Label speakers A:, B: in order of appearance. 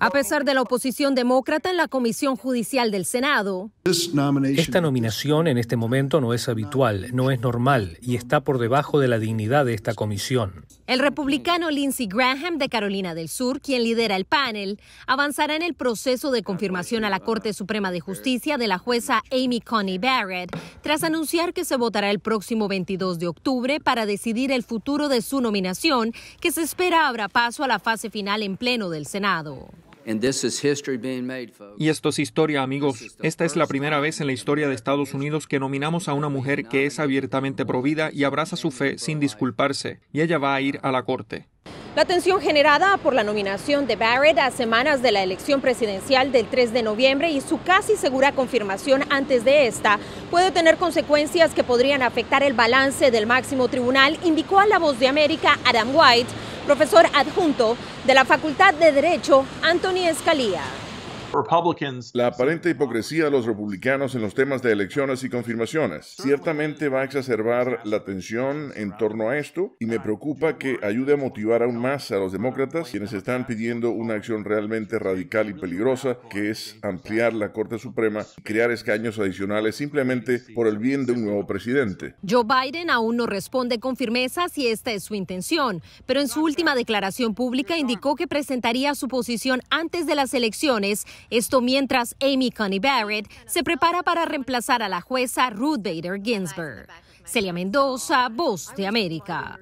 A: A pesar de la oposición demócrata en la Comisión Judicial del Senado,
B: esta nominación en este momento no es habitual, no es normal y está por debajo de la dignidad de esta comisión.
A: El republicano Lindsey Graham de Carolina del Sur, quien lidera el panel, avanzará en el proceso de confirmación a la Corte Suprema de Justicia de la jueza Amy Coney Barrett, tras anunciar que se votará el próximo 22 de octubre para decidir el futuro de su nominación, que se espera habrá paso a la fase final en pleno del Senado.
C: Y esto es historia, amigos. Esta es la primera vez en la historia de Estados Unidos que nominamos a una mujer que es abiertamente provida y abraza su fe sin disculparse, y ella va a ir a la corte.
A: La tensión generada por la nominación de Barrett a semanas de la elección presidencial del 3 de noviembre y su casi segura confirmación antes de esta puede tener consecuencias que podrían afectar el balance del máximo tribunal, indicó a La Voz de América Adam White, profesor adjunto de la Facultad de Derecho Anthony Escalía.
D: La aparente hipocresía de los republicanos en los temas de elecciones y confirmaciones ciertamente va a exacerbar la tensión en torno a esto y me preocupa que ayude a motivar aún más a los demócratas quienes están pidiendo una acción realmente radical y peligrosa que es ampliar la Corte Suprema y crear escaños adicionales simplemente por el bien de un nuevo presidente.
A: Joe Biden aún no responde con firmeza si esta es su intención, pero en su última declaración pública indicó que presentaría su posición antes de las elecciones esto mientras Amy Coney Barrett se prepara para reemplazar a la jueza Ruth Bader Ginsburg. Celia Mendoza, Voz de América.